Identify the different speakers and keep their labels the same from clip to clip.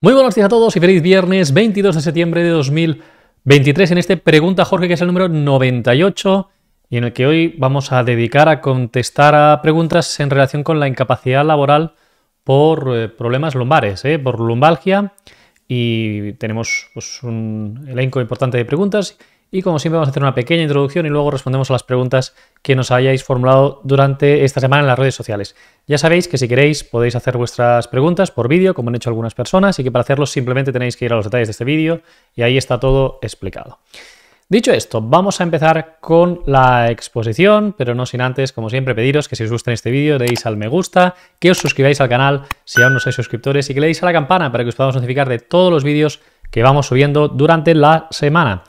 Speaker 1: Muy buenos días a todos y feliz viernes 22 de septiembre de 2023 en este Pregunta Jorge, que es el número 98 y en el que hoy vamos a dedicar a contestar a preguntas en relación con la incapacidad laboral por eh, problemas lumbares, eh, por lumbalgia y tenemos pues, un elenco importante de preguntas y como siempre vamos a hacer una pequeña introducción y luego respondemos a las preguntas que nos hayáis formulado durante esta semana en las redes sociales. Ya sabéis que si queréis podéis hacer vuestras preguntas por vídeo, como han hecho algunas personas, y que para hacerlo simplemente tenéis que ir a los detalles de este vídeo y ahí está todo explicado. Dicho esto, vamos a empezar con la exposición, pero no sin antes, como siempre, pediros que si os gusta este vídeo deis al me gusta, que os suscribáis al canal si aún no sois suscriptores y que le deis a la campana para que os podamos notificar de todos los vídeos que vamos subiendo durante la semana.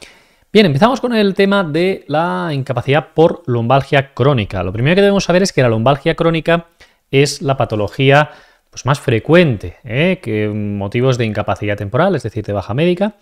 Speaker 1: Bien, empezamos con el tema de la incapacidad por lumbalgia crónica. Lo primero que debemos saber es que la lumbalgia crónica es la patología pues, más frecuente ¿eh? que motivos de incapacidad temporal, es decir, de baja médica,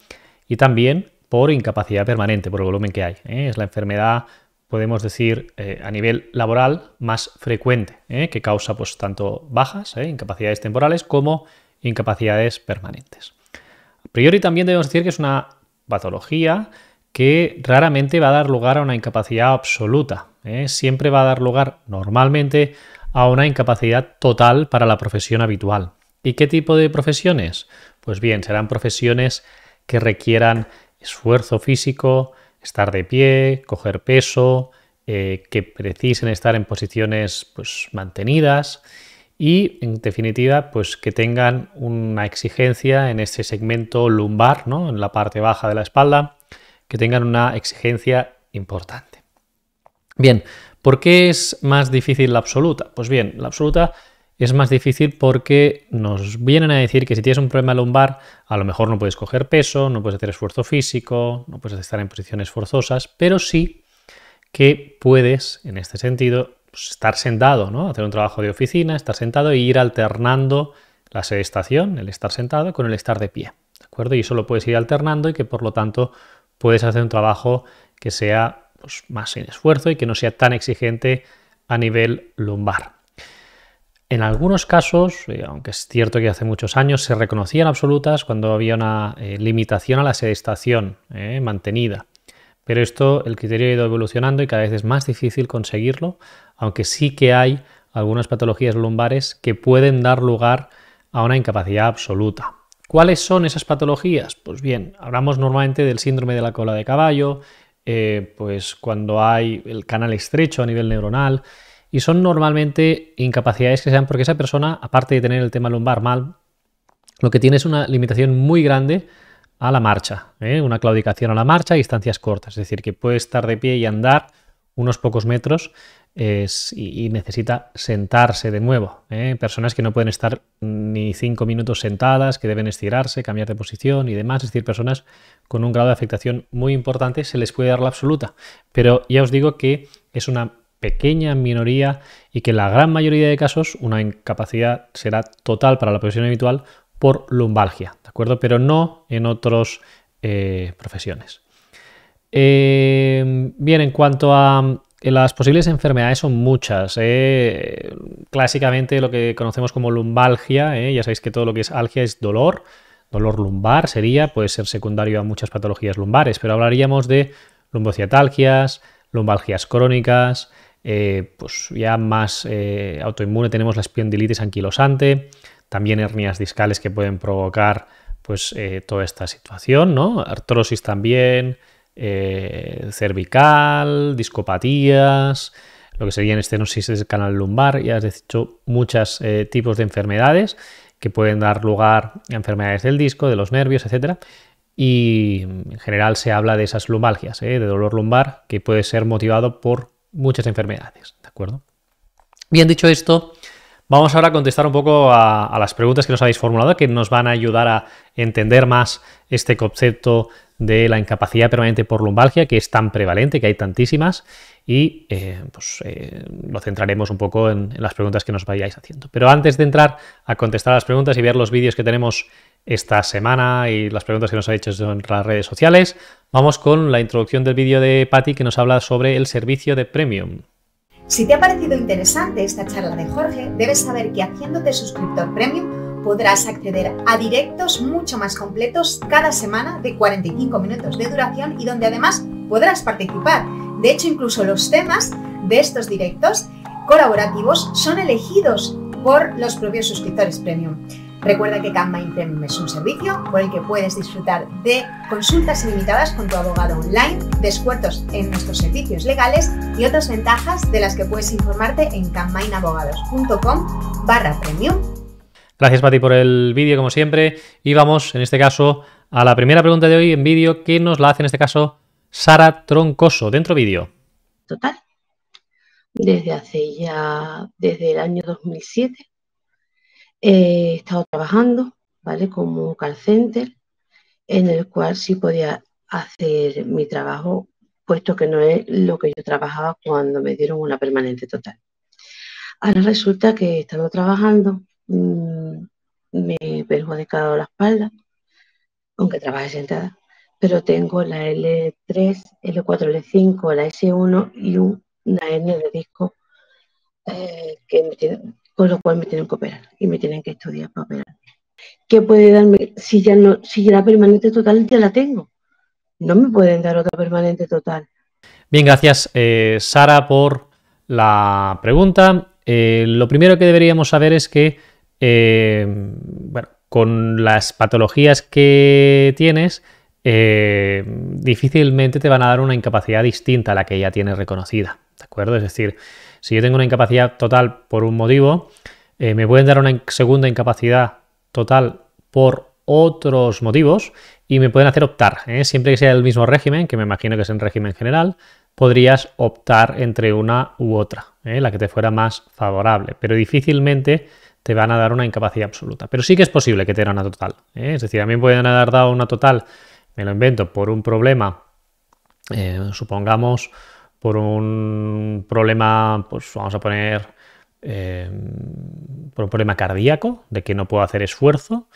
Speaker 1: y también por incapacidad permanente, por el volumen que hay. ¿eh? Es la enfermedad, podemos decir, eh, a nivel laboral más frecuente, que causa pues, tanto bajas, incapacidades temporales, como incapacidades permanentes. A priori también debemos decir que es una patología que raramente va a dar lugar a una incapacidad absoluta. ¿eh? Siempre va a dar lugar normalmente a una incapacidad total para la profesión habitual. ¿Y qué tipo de profesiones? Pues bien, serán profesiones que requieran esfuerzo físico, estar de pie, coger peso, eh, que precisen estar en posiciones pues, mantenidas y, en definitiva, pues que tengan una exigencia en este segmento lumbar, en la parte baja de la espalda, que tengan una exigencia importante. Bien, ¿por qué es más difícil la absoluta? Pues bien, la absoluta es más difícil porque nos vienen a decir que si tienes un problema lumbar, a lo mejor no puedes coger peso, no puedes hacer esfuerzo físico, no puedes estar en posiciones forzosas, pero sí que puedes, en este sentido, pues, estar sentado, ¿no? Hacer un trabajo de oficina, estar sentado e ir alternando la sedestación, el estar sentado, con el estar de pie, ¿de acuerdo? Y solo puedes ir alternando y que por lo tanto puedes hacer un trabajo que sea pues, más sin esfuerzo y que no sea tan exigente a nivel lumbar. En algunos casos, eh, aunque es cierto que hace muchos años, se reconocían absolutas cuando había una eh, limitación a la sedestación eh, mantenida. Pero esto, el criterio ha ido evolucionando y cada vez es más difícil conseguirlo, aunque sí que hay algunas patologías lumbares que pueden dar lugar a una incapacidad absoluta. ¿Cuáles son esas patologías? Pues bien, hablamos normalmente del síndrome de la cola de caballo, eh, pues cuando hay el canal estrecho a nivel neuronal, y son normalmente incapacidades que sean porque esa persona, aparte de tener el tema lumbar mal, lo que tiene es una limitación muy grande a la marcha, ¿eh? una claudicación a la marcha a distancias cortas, es decir, que puede estar de pie y andar unos pocos metros y, necesita sentarse de nuevo. ¿eh? Personas que no pueden estar ni cinco minutos sentadas, que deben estirarse, cambiar de posición y demás. Es decir, personas con un grado de afectación muy importante se les puede dar la absoluta. Pero ya os digo que es una pequeña minoría y que en la gran mayoría de casos una incapacidad será total para la profesión habitual por lumbalgia, ¿de acuerdo? Pero no en otras eh, profesiones. Eh, bien, en cuanto a eh, las posibles enfermedades son muchas. Eh. Clásicamente lo que conocemos como lumbalgia, eh, ya sabéis que todo lo que es algia es dolor, dolor lumbar sería, puede ser secundario a muchas patologías lumbares, pero hablaríamos de lumbociatalgias, lumbalgias crónicas, pues ya más autoinmune tenemos la espiondilitis anquilosante, también hernias discales que pueden provocar pues toda esta situación, ¿no? Artrosis también, eh, cervical, discopatías, lo que en estenosis del canal lumbar, ya has dicho muchos eh, tipos de enfermedades que pueden dar lugar a enfermedades del disco, de los nervios, etc. Y en general se habla de esas lumbalgias, eh, de dolor lumbar, que puede ser motivado por muchas enfermedades. ¿De acuerdo? Bien dicho esto, vamos ahora a contestar un poco a las preguntas que nos habéis formulado, que nos van a ayudar a entender más este concepto de la incapacidad permanente por lumbalgia, que es tan prevalente, que hay tantísimas, y eh, pues, eh, lo centraremos un poco en, las preguntas que nos vayáis haciendo. Pero antes de entrar a contestar las preguntas y ver los vídeos que tenemos esta semana y las preguntas que nos ha hecho en las redes sociales, vamos con la introducción del vídeo de Patty que nos habla sobre el servicio de Premium. Si te ha parecido interesante esta charla de Jorge, debes saber que haciéndote suscriptor Premium podrás acceder a directos mucho más completos cada semana de 45 minutos de duración y donde además podrás participar. De hecho, incluso los temas de estos directos colaborativos son elegidos por los propios suscriptores premium. Recuerda que CanMind Premium es un servicio por el que puedes disfrutar de consultas ilimitadas con tu abogado online, descuentos en nuestros servicios legales y otras ventajas de las que puedes informarte en campaignabogadaos.com barra premium Gracias, Pati, por el vídeo, como siempre. Y vamos, en este caso, a la primera pregunta de hoy en vídeo, que nos la hace, en este caso, Sara Troncoso. Dentro vídeo. Total. Desde hace ya, desde el año 2007, eh, he estado trabajando, ¿vale? Como call center, en el cual sí podía hacer mi trabajo, puesto que no es lo que yo trabajaba cuando me dieron una permanente total. Ahora resulta que he estado trabajando, Mm, me he perjudicado la espalda, aunque trabaje sentada, pero tengo la L3, L4, L5, la S1 y una N de disco, eh, que con lo cual me tienen que operar y me tienen que estudiar para operar. ¿Qué puede darme si ya no, si ya la permanente total ya la tengo? No me pueden dar otra permanente total. Bien, gracias eh, Sara por la pregunta. Eh, lo primero que deberíamos saber es que Em, bueno, con las patologías que tienes, em, difícilmente te van a dar una incapacidad distinta a la que ya tienes reconocida. ¿De acuerdo? Es decir, si yo tengo una incapacidad total por un motivo, eh, me pueden dar una segunda incapacidad total por otros motivos y me pueden hacer optar, ¿eh? siempre que sea el mismo régimen, que me imagino que es un régimen general, podrías optar entre una u otra, ¿eh? la que te fuera más favorable, pero difícilmente te van a dar una incapacidad absoluta. Pero sí que es posible que te den una total. ¿eh? Es decir, a mí me pueden haber dado una total, me lo invento, por un problema, eh, supongamos, por un problema, pues vamos a poner, por un problema cardíaco, de que no puedo hacer esfuerzo,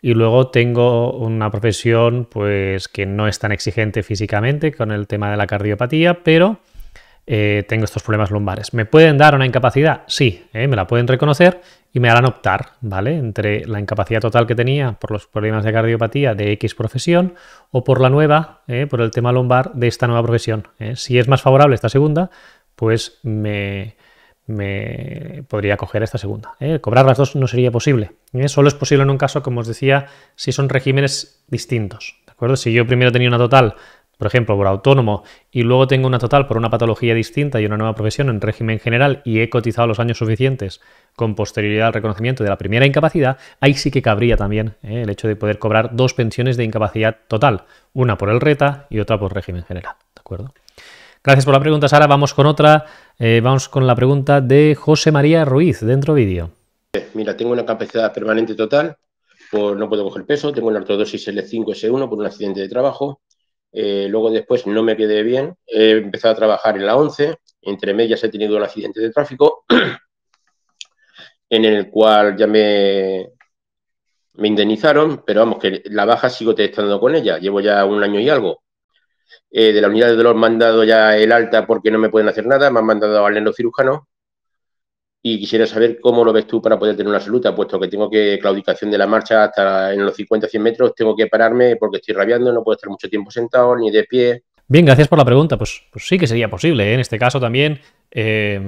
Speaker 1: y luego tengo una profesión pues que no es tan exigente físicamente con el tema de la cardiopatía, pero eh, tengo estos problemas lumbares. ¿Me pueden dar una incapacidad? Sí, ¿eh? me la pueden reconocer y me harán optar, ¿vale? Entre la incapacidad total que tenía por los problemas de cardiopatía de X profesión o por la nueva, ¿eh? por el tema lumbar de esta nueva profesión. Si es más favorable esta segunda, pues me, me podría coger esta segunda. ¿eh? Cobrar las dos no sería posible. ¿eh? Solo es posible en un caso, como os decía, si son regímenes distintos. ¿De acuerdo? Si yo primero tenía una total, por ejemplo, por autónomo, y luego tengo una total por una patología distinta y una nueva profesión en régimen general y he cotizado los años suficientes con posterioridad al reconocimiento de la primera incapacidad, ahí sí que cabría también ¿eh? el hecho de poder cobrar dos pensiones de incapacidad total, una por el RETA y otra por régimen general. ¿De acuerdo? Gracias por la pregunta, Sara. Vamos con otra. Eh, vamos con la pregunta de José María Ruiz, dentro vídeo. Eh, mira, tengo una capacidad permanente total, no puedo coger peso, tengo una ortodosis L5S1 por un accidente de trabajo. Eh, luego después no me quedé bien, he empezado a trabajar en la 11, entre medias he tenido un accidente de tráfico en el cual ya me, me indemnizaron, pero vamos, que la baja sigo testando con ella, llevo ya un año y algo. Eh, de la unidad de dolor me han dado ya el alta porque no me pueden hacer nada, me han mandado al neurocirujano. Y quisiera saber cómo lo ves tú para poder tener una salud, puesto que tengo que claudicación de la marcha hasta en los 50-100 metros, tengo que pararme porque estoy rabiando, no puedo estar mucho tiempo sentado ni de pie. Bien, gracias por la pregunta. Pues, pues sí que sería posible. ¿eh? En este caso también eh,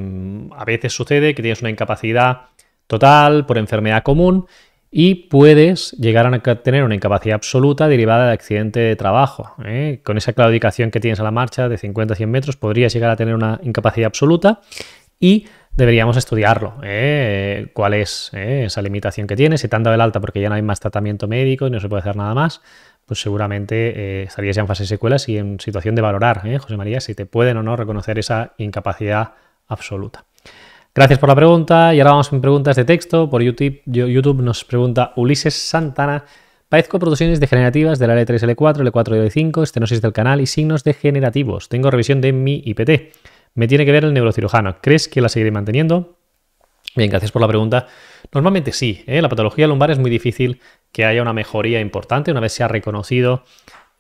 Speaker 1: a veces sucede que tienes una incapacidad total por enfermedad común y puedes llegar a tener una incapacidad absoluta derivada de accidente de trabajo. ¿eh? Con esa claudicación que tienes a la marcha de 50 100 metros, podrías llegar a tener una incapacidad absoluta y deberíamos estudiarlo. ¿eh? ¿Cuál es ¿eh? esa limitación que tienes? Si te han dado el alta porque ya no hay más tratamiento médico y no se puede hacer nada más, pues seguramente estarías ya en fase de secuelas y en situación de valorar, José María, si te pueden o no reconocer esa incapacidad absoluta. Gracias por la pregunta. Y ahora vamos con preguntas de texto. Por YouTube, YouTube nos pregunta Ulises Santana. Padezco producciones degenerativas del l 3 L4, L4 y L5, estenosis del canal y signos degenerativos. Tengo revisión de mi IPT. Me tiene que ver el neurocirujano. ¿Crees que la seguiré manteniendo? Bien, gracias por la pregunta. Normalmente sí, ¿eh? la patología lumbar es muy difícil que haya una mejoría importante una vez se ha reconocido,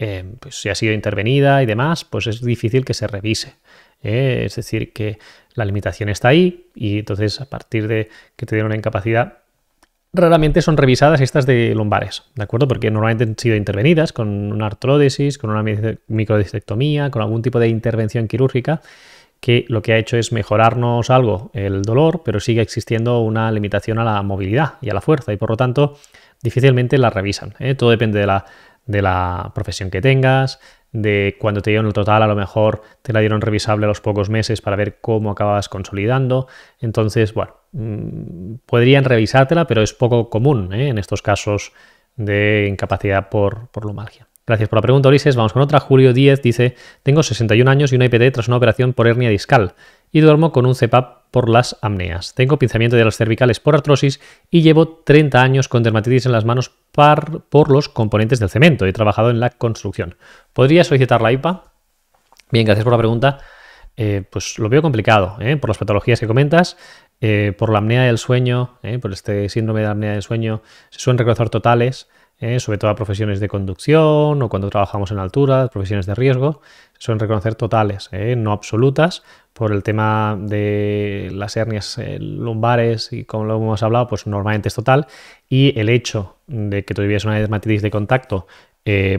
Speaker 1: eh, pues, si ha sido intervenida y demás, pues es difícil que se revise. ¿eh? Es decir, que la limitación está ahí y entonces a partir de que te dieron una incapacidad, raramente son revisadas estas de lumbares, ¿de acuerdo? Porque normalmente han sido intervenidas con una artródesis, con una microdisectomía, con algún tipo de intervención quirúrgica que lo que ha hecho es mejorarnos algo el dolor, pero sigue existiendo una limitación a la movilidad y a la fuerza y por lo tanto difícilmente la revisan. ¿eh? Todo depende de la de la profesión que tengas, de cuando te dieron el total, a lo mejor te la dieron revisable a los pocos meses para ver cómo acababas consolidando. Entonces, bueno, mm, podrían revisártela, pero es poco común ¿eh? en estos casos de incapacidad por, por lumalgia. Gracias por la pregunta, Ulises. Vamos con otra. Julio 10 dice, tengo 61 años y una IPT tras una operación por hernia discal y duermo con un CEPAP por las amneas. Tengo pinzamiento de las cervicales por artrosis y llevo 30 años con dermatitis en las manos por los componentes del cemento. He trabajado en la construcción. ¿Podría solicitar la IPA? Bien, gracias por la pregunta. Eh, pues lo veo complicado, ¿eh? por las patologías que comentas, eh, por la apnea del sueño, por este síndrome de amnea del sueño, se suelen reconocer totales. ¿eh? sobre todo a profesiones de conducción o cuando trabajamos en alturas, profesiones de riesgo, son reconocer totales, ¿eh? no absolutas, por el tema de las hernias eh, lumbares y como lo hemos hablado, pues normalmente es total, y el hecho de que tuvieras una dermatitis de contacto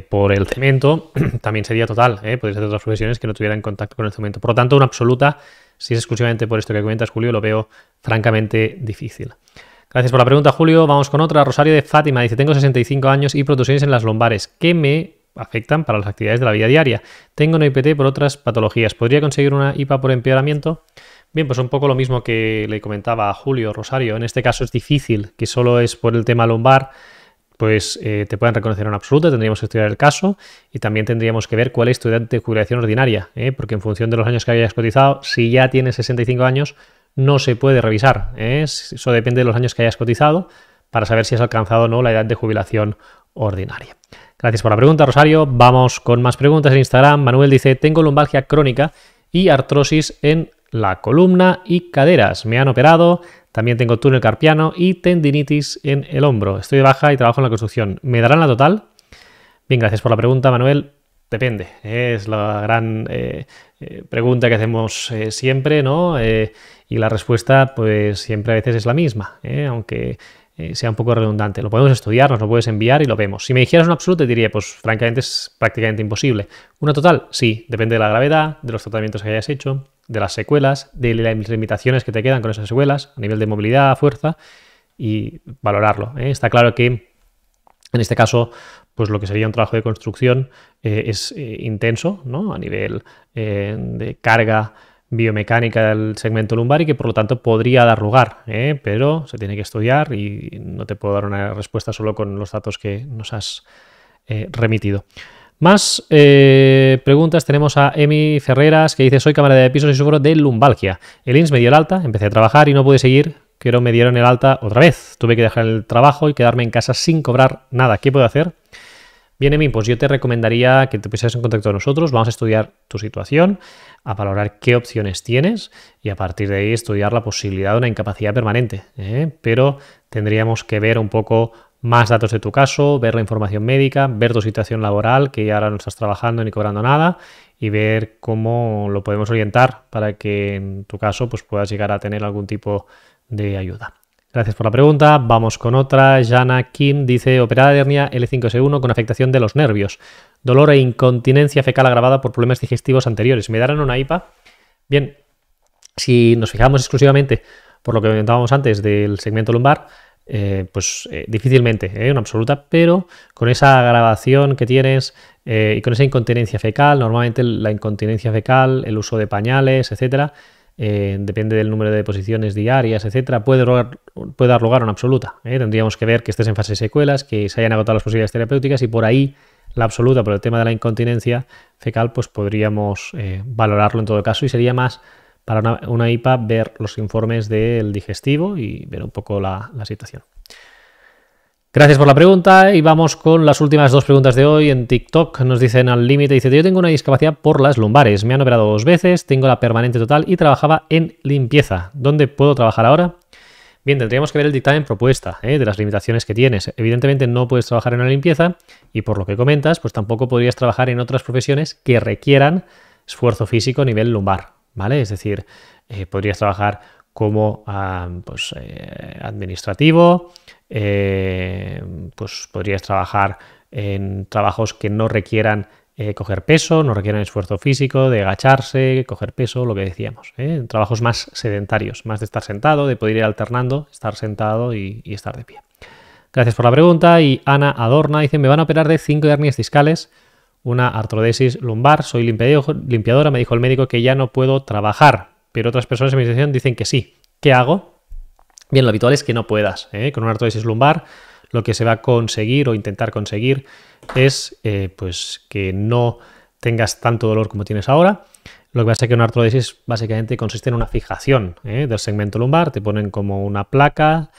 Speaker 1: por el cemento también sería total, podría ser otras profesiones que no tuvieran contacto con el cemento. Por lo tanto, una absoluta, si es exclusivamente por esto que comentas, Julio, lo veo francamente difícil. Gracias por la pregunta, Julio. Vamos con otra. Rosario de Fátima dice, tengo 65 años y producciones en las lumbares. que me afectan para las actividades de la vida diaria? Tengo una IPT por otras patologías. ¿Podría conseguir una IPA por empeoramiento? Bien, pues un poco lo mismo que le comentaba a Julio Rosario. En este caso es difícil, que solo es por el tema lumbar, pues eh, te pueden reconocer en absoluto, tendríamos que estudiar el caso y también tendríamos que ver cuál es tu edad de jubilación ordinaria, ¿eh? porque en función de los años que hayas cotizado, si ya tienes 65 años, no se puede revisar. ¿eh? Eso depende de los años que hayas cotizado para saber si has alcanzado o no la edad de jubilación ordinaria. Gracias por la pregunta, Rosario. Vamos con más preguntas en Instagram. Manuel dice, tengo lumbalgia crónica y artrosis en la columna y caderas. Me han operado, también tengo túnel carpiano y tendinitis en el hombro. Estoy de baja y trabajo en la construcción. ¿Me darán la total? Bien, gracias por la pregunta, Manuel. Depende, es la gran eh, eh, pregunta que hacemos eh, siempre, ¿no? y la respuesta, pues siempre a veces es la misma, aunque sea un poco redundante. Lo podemos estudiar, nos lo puedes enviar y lo vemos. Si me dijeras un absoluto, te diría, pues francamente es prácticamente imposible. ¿Una total? Sí, depende de la gravedad, de los tratamientos que hayas hecho, de las secuelas, de las limitaciones que te quedan con esas secuelas, a nivel de movilidad, fuerza, y valorarlo. Está claro que en este caso pues lo que sería un trabajo de construcción eh, es eh, intenso, ¿no? A nivel eh, de carga biomecánica del segmento lumbar y que por lo tanto podría dar lugar, pero se tiene que estudiar y no te puedo dar una respuesta solo con los datos que nos has remitido. Más preguntas tenemos a Emi Ferreras que dice soy camarera de pisos y sufro de lumbalgia. El INS me dio el alta, empecé a trabajar y no pude seguir, pero me dieron el alta otra vez. Tuve que dejar el trabajo y quedarme en casa sin cobrar nada. ¿Qué puedo hacer? Bien, Emi, pues yo te recomendaría que te pusieras en contacto con nosotros, vamos a estudiar tu situación, a valorar qué opciones tienes y a partir de ahí estudiar la posibilidad de una incapacidad permanente. ¿eh? Pero tendríamos que ver un poco más datos de tu caso, ver la información médica, ver tu situación laboral, que ya ahora no estás trabajando ni cobrando nada, y ver cómo lo podemos orientar para que en tu caso pues, puedas llegar a tener algún tipo de ayuda. Gracias por la pregunta. Vamos con otra. Jana Kim dice, operada de hernia L5S1 con afectación de los nervios. Dolor e incontinencia fecal agravada por problemas digestivos anteriores. ¿Me darán una IPA? Bien, si nos fijamos exclusivamente por lo que comentábamos antes del segmento lumbar, eh, pues eh, difícilmente, eh, una absoluta, pero con esa agravación que tienes eh, y con esa incontinencia fecal, normalmente la incontinencia fecal, el uso de pañales, etcétera, eh, depende del número de posiciones diarias, etcétera, puede, puede dar lugar a una absoluta. ¿eh? Tendríamos que ver que estés en fase de secuelas, que se hayan agotado las posibilidades terapéuticas y por ahí la absoluta, por el tema de la incontinencia fecal, pues podríamos eh, valorarlo en todo caso y sería más para una, IPA ver los informes del digestivo y ver un poco la situación. Gracias por la pregunta y vamos con las últimas dos preguntas de hoy. En TikTok nos dicen al límite, dice, yo tengo una discapacidad por las lumbares, me han operado dos veces, tengo la permanente total y trabajaba en limpieza. ¿Dónde puedo trabajar ahora? Bien, tendríamos que ver el dictamen propuesta ¿eh? de las limitaciones que tienes. Evidentemente no puedes trabajar en la limpieza y por lo que comentas, pues tampoco podrías trabajar en otras profesiones que requieran esfuerzo físico a nivel lumbar, ¿vale? Es decir, eh, podrías trabajar como ah, pues, eh, administrativo, eh, pues podrías trabajar en trabajos que no requieran eh, coger peso, no requieran esfuerzo físico, de agacharse, coger peso, lo que decíamos. En trabajos más sedentarios, más de estar sentado, de poder ir alternando, estar sentado y, estar de pie. Gracias por la pregunta. Y Ana Adorna dice, me van a operar de cinco hernias discales, una artrodesis lumbar, soy limpiadora, me dijo el médico que ya no puedo trabajar, pero otras personas en mi situación dicen que sí. ¿Qué hago? Bien, lo habitual es que no puedas. ¿eh? Con una artrosis lumbar lo que se va a conseguir o intentar conseguir es eh, pues que no tengas tanto dolor como tienes ahora. Lo que pasa es que una artrodesis básicamente consiste en una fijación ¿eh? del segmento lumbar, te ponen como una placa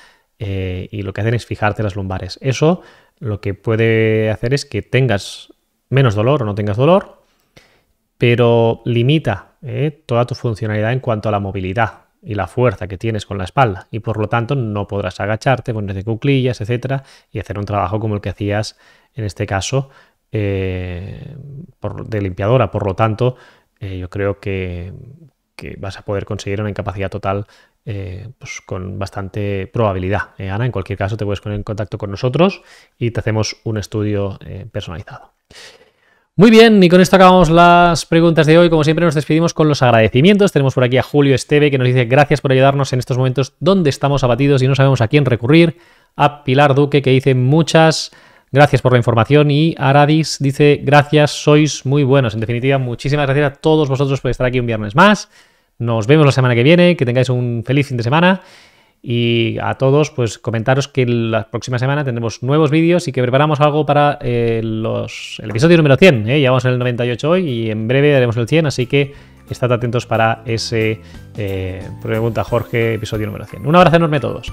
Speaker 1: y lo que hacen es fijarte las lumbares. Eso lo que puede hacer es que tengas menos dolor o no tengas dolor, pero limita eh, toda tu funcionalidad en cuanto a la movilidad y la fuerza que tienes con la espalda y por lo tanto no podrás agacharte, ponerte cuclillas, etcétera y hacer un trabajo como el que hacías en este caso eh, de limpiadora. Por lo tanto, eh, yo creo que, vas a poder conseguir una incapacidad total pues, con bastante probabilidad. Ana, en cualquier caso, te puedes poner en contacto con nosotros y te hacemos un estudio personalizado. Muy bien, y con esto acabamos las preguntas de hoy. Como siempre nos despedimos con los agradecimientos. Tenemos por aquí a Julio Esteve que nos dice gracias por ayudarnos en estos momentos donde estamos abatidos y no sabemos a quién recurrir. A Pilar Duque que dice muchas gracias por la información y Aradis dice gracias, sois muy buenos. En definitiva, muchísimas gracias a todos vosotros por estar aquí un viernes más. Nos vemos la semana que viene, que tengáis un feliz fin de semana y a todos, pues comentaros que la próxima semana tendremos nuevos vídeos y que preparamos algo para eh, el episodio número 100. ¿eh? vamos en el 98 hoy y en breve haremos el 100, así que estad atentos para ese eh, Pregunta Jorge, episodio número 100. Un abrazo enorme a todos.